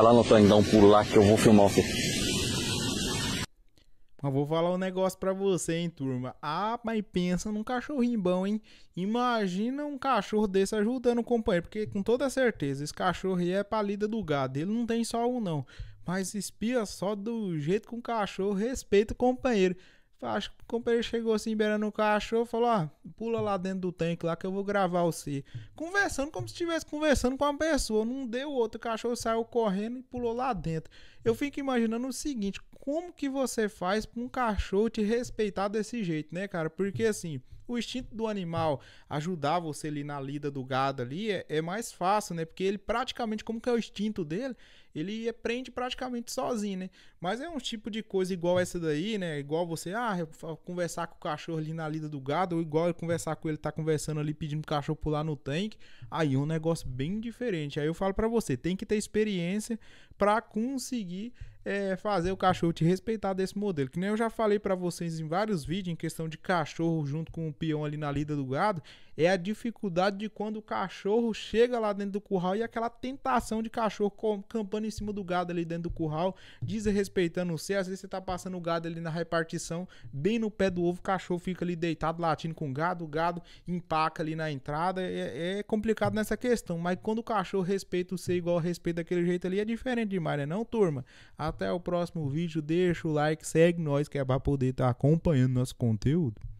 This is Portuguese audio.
Lá no tanque, dá um pulo lá que eu vou filmar você. Mas vou falar um negócio pra você, hein, turma. Ah, mas pensa num cachorrinho bom, hein? Imagina um cachorro desse ajudando o companheiro, porque com toda certeza, esse cachorro aí é palida do gado. Ele não tem só um, não. Mas espia só do jeito que um cachorro respeita o companheiro. Acho que o companheiro chegou assim, beirando o cachorro, falou: ó, ah, pula lá dentro do tanque lá que eu vou gravar você. Conversando como se estivesse conversando com uma pessoa. Não deu outro, o cachorro saiu correndo e pulou lá dentro. Eu fico imaginando o seguinte: como que você faz pra um cachorro te respeitar desse jeito, né, cara? Porque assim, o instinto do animal ajudar você ali na lida do gado ali é, é mais fácil, né? Porque ele praticamente, como que é o instinto dele, ele aprende praticamente sozinho, né? Mas é um tipo de coisa igual essa daí, né? Igual você, ah, conversar com o cachorro ali na lida do gado, ou igual conversar com ele, tá conversando ali pedindo pro cachorro pular no tanque. Aí é um negócio bem diferente. Aí eu falo para você, tem que ter experiência para conseguir é, fazer o cachorro te respeitar desse modelo. Que nem eu já falei para vocês em vários vídeos em questão de cachorro junto com peão ali na lida do gado, é a dificuldade de quando o cachorro chega lá dentro do curral e aquela tentação de cachorro campando em cima do gado ali dentro do curral, desrespeitando você. Às vezes você tá passando o gado ali na repartição, bem no pé do ovo, o cachorro fica ali deitado latindo com o gado, o gado empaca ali na entrada. É, é complicado nessa questão, mas quando o cachorro respeita o ser igual respeita daquele jeito ali, é diferente demais, né? Não, turma? Até o próximo vídeo, deixa o like, segue nós que é pra poder estar tá acompanhando nosso conteúdo.